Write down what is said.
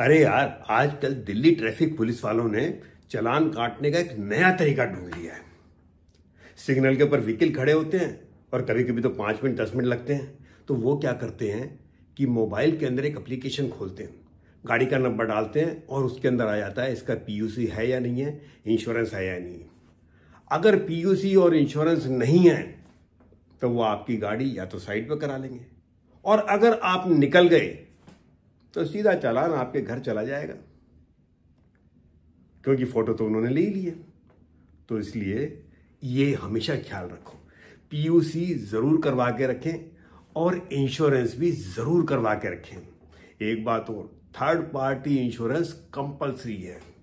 अरे यार आजकल दिल्ली ट्रैफिक पुलिस वालों ने चलान काटने का एक नया तरीका ढूंढ लिया है सिग्नल के ऊपर व्हीकल खड़े होते हैं और कभी कभी तो पाँच मिनट दस मिनट लगते हैं तो वो क्या करते हैं कि मोबाइल के अंदर एक एप्लीकेशन खोलते हैं गाड़ी का नंबर डालते हैं और उसके अंदर आ जाता है इसका पीयूसी है या नहीं है इंश्योरेंस है या नहीं है अगर पीयूसी और इंश्योरेंस नहीं है तो वो आपकी गाड़ी या तो साइड पर करा लेंगे और अगर आप निकल गए तो सीधा चालान आपके घर चला जाएगा क्योंकि फ़ोटो तो उन्होंने ले लिया तो इसलिए ये हमेशा ख्याल रखो पीयूसी ज़रूर करवा के रखें और इंश्योरेंस भी ज़रूर करवा के रखें एक बात और थर्ड पार्टी इंश्योरेंस कंपलसरी है